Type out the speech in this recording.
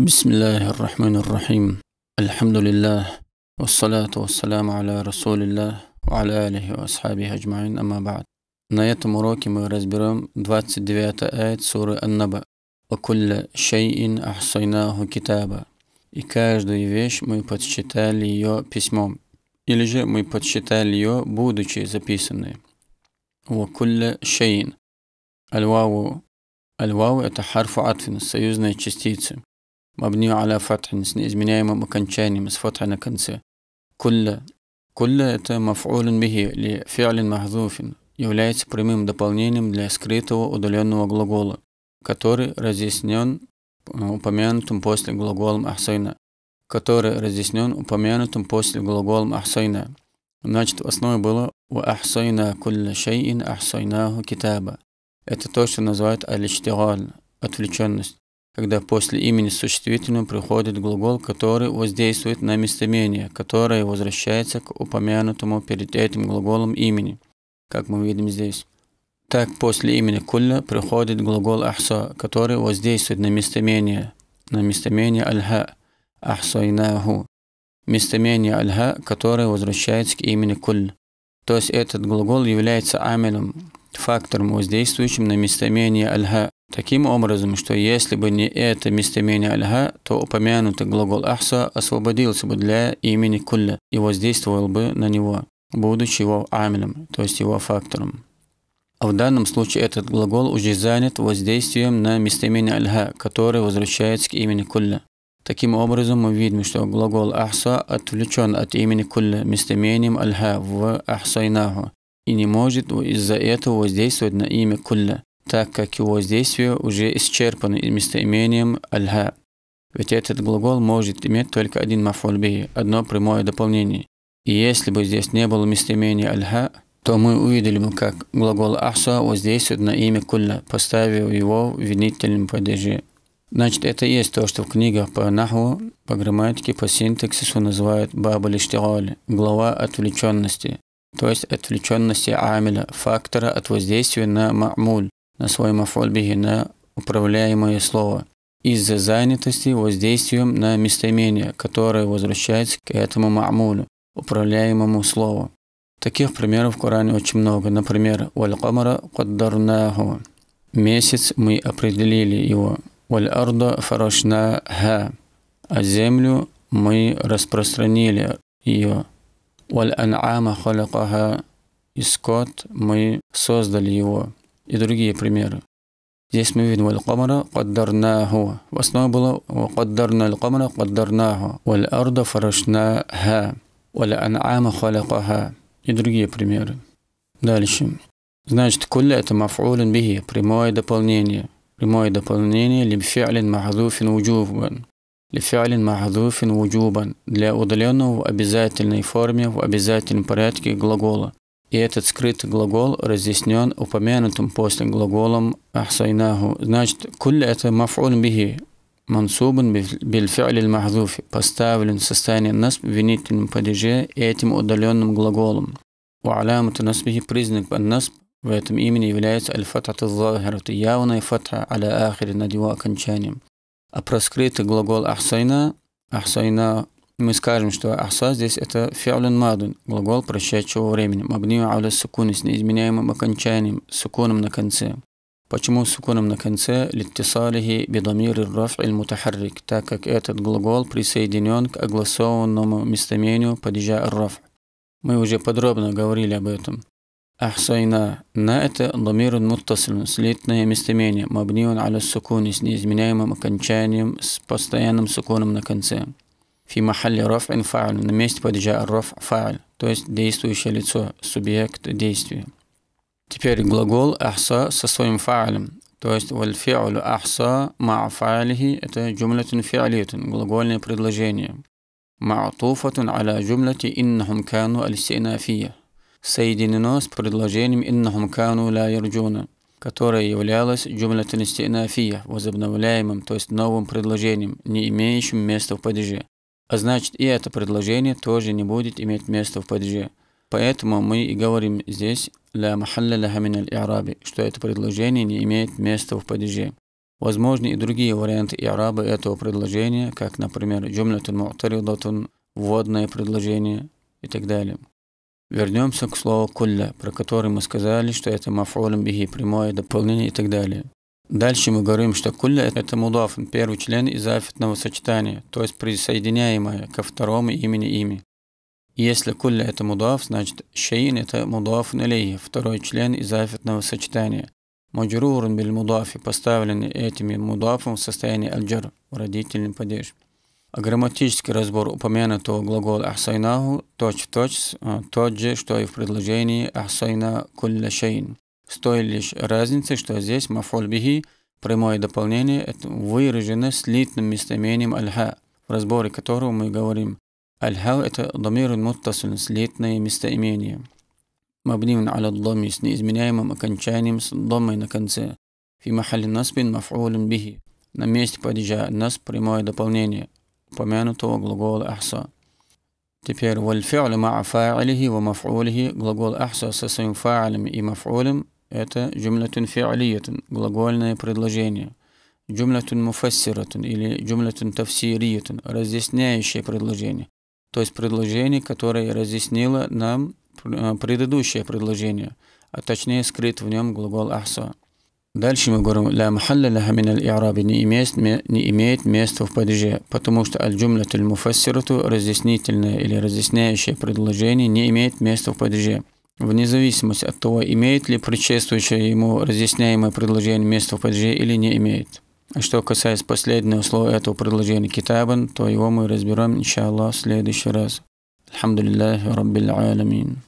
بسم الله الرحمن الرحيم الحمد لله والصلاة والسلام على رسول الله وعلى آله وأصحابه أجمعين أما بعد На этом уроке мы разберем 29 аят суры Аннаба. «Вакулля шейин ахсайнаху китаба». И каждую вещь мы подсчитали ее письмом. Или же мы подсчитали ее, будучи записанной. «Вакулля шейин». Альваву. Альваву – это харфу атфин, союзная частица. мабни аля фатхин с неизменяемым окончанием, с фатха на конце. Кулля. Кулля – это мафулин бихи, ли фиалин махзуфин, является прямым дополнением для скрытого удаленного глагола, который разъяснен упомянутым после глаголом ахсайна, который разъяснен упомянутым после глаголом ахсайна. Значит, в основе было «Ва ахсайна кулля шейин ахсайнаху китаба». Это то, что называют аль отвлеченность когда после имени существительного приходит глагол, который воздействует на местоимение, которое возвращается к упомянутому перед этим глаголом имени, как мы видим здесь. Так, после имени «кулля» приходит глагол «ахса», который воздействует на местоимение, на местоимение «альха» – «ахсайнаху», местоимение «альха», которое возвращается к имени «куль». То есть этот глагол является амелем, фактором, воздействующим на местоимение «альха», Таким образом, что если бы не это местоимение «альха», то упомянутый глагол «ахса» освободился бы для имени «кулля» и воздействовал бы на него, будучи его амилем, то есть его фактором. А в данном случае этот глагол уже занят воздействием на местоимение «альха», которое возвращается к имени «кулля». Таким образом, мы видим, что глагол «ахса» отвлечен от имени «кулля» местоимением «альха» в «ахсайнаху» и не может из-за этого воздействовать на имя «кулля», так как его действия уже исчерпаны местоимением «альха». Ведь этот глагол может иметь только один мафуль одно прямое дополнение. И если бы здесь не было местоимения «альха», то мы увидели бы, как глагол «ахса» воздействует на имя «кулля», поставив его в винительном падеже. Значит, это и есть то, что в книгах по наху, по грамматике, по синтаксису называют «баба лиштиголь» – глава отвлеченности, то есть отвлеченности амиля, фактора от воздействия на ма'муль, на мафоль бихи, на управляемое слово, из-за занятости воздействием на местоимение, которое возвращается к этому ма'мулю, управляемому слову. Таких примеров в Коране очень много. Например, «Валь-камара каддарнаху» – «Месяц мы определили его». «Валь-арда фарашнаха» – «А землю мы распространили ее». «Валь-ан'ама халакаха» – «И скот мы создали его». и другие примеры. Здесь мы видим «Валь-камара каддарнаху». В основе было «Каддарна аль-камара каддарнаху». «Валь-арда ха» валь «Валь-ан'ама халакаха». И другие примеры. Дальше. Значит, кулля это мафулин бихи, прямое дополнение. Прямое дополнение «либфиалин махазуфин уджубан. Лифиалин махазуфин уджубан. Для удаленного в обязательной форме, в обязательном порядке глагола. И этот скрытый глагол разъяснен упомянутым после глаголом ахсайнаху. Значит, куль это мафул бихи, мансубан бильфиаль махзуфи, поставлен в состоянии нас в винительном падеже этим удаленным глаголом. У алямата насбихи признак насб в этом имени является аль-фатхату захирата, явная фатха аля ахири над его окончанием. А про скрытый глагол ахсайна, ахсайна мы скажем, что ахса здесь это фиалюн мадун, глагол прощающего времени, мабнию аля сукуни с неизменяемым окончанием, сукуном на конце. Почему сукуном на конце? Литтисалихи бидамир раф иль мутахаррик, так как этот глагол присоединен к огласованному местоимению падежа раф. Мы уже подробно говорили об этом. Ахсайна. На это дамир муттасилун, слитное местоимение, мабнион аля сукуни с неизменяемым окончанием, с постоянным сукуном на конце. Фи махалли раф фа'ль. На месте падежа раф фа'ль. То есть действующее лицо, субъект действия. Теперь глагол ахса со своим фа'лем. То есть вальфи'лю ахса ма'а фа'лихи – это джумлятун фи'алитун, глагольное предложение. Ма'атуфатун аля джумляти иннахум кану аль-синафия. Соединено с предложением иннахум кану ля ярджуна, которое являлось джумлятун стинафия, возобновляемым, то есть новым предложением, не имеющим места в падеже. А значит и это предложение тоже не будет иметь места в падже. Поэтому мы и говорим здесь «ля махалля ляха миналь араби», что это предложение не имеет места в падеже. Возможны и другие варианты арабы этого предложения, как, например, «джумлятун му'таридатун», «вводное предложение» и так далее. Вернемся к слову «кулля», про которое мы сказали, что это «мафулем бихи», прямое дополнение и так далее. Дальше мы говорим, что кулля – это мудаф, первый член изафитного сочетания, то есть присоединяемое ко второму имени ими. Если кулля – это мудаф, значит шейн – это мудаф налей, второй член изафитного сочетания. Маджрурун биль мудафи, поставленный этими мудафом в состоянии аль в родительный падеж. А грамматический разбор упомянутого глагола «ахсайнаху» точь-в-точь а, тот же, что и в предложении «ахсайна кулля шейн» с той лишь разницей, что здесь мафольбихи, прямое дополнение, выражено слитным местоимением альха, в разборе которого мы говорим. Аль-хау – это домир муттасун, слитное местоимение. Мабнивн аля доми с неизменяемым окончанием с домой на конце. Фи махали наспин мафулин бихи. На месте падежа нас прямое дополнение упомянутого глагола ахса. Теперь вальфи'лю ма'а фа'илихи ва маф'улихи глагол ахса со своим фа'илем и маф'улем – это джумлятун фиалиятун, глагольное предложение. Джумлятун муфассиратун или джумлятун тафсириятун, разъясняющее предложение. То есть предложение, которое разъяснило нам а, предыдущее предложение, а точнее скрыт в нем глагол ахса. Дальше мы говорим «Ля махалля ляха мин аль-и'раби» не имеет, не имеет места в падеже, потому что аль-джумлятуль муфассирату, разъяснительное или разъясняющее предложение, не имеет места в падеже вне зависимости от того, имеет ли предшествующее ему разъясняемое предложение место в падеже или не имеет. А что касается последнего слова этого предложения китабан, то его мы разберем, иншаллах, в следующий раз. Алхамдулиллахи Раббил Аламин.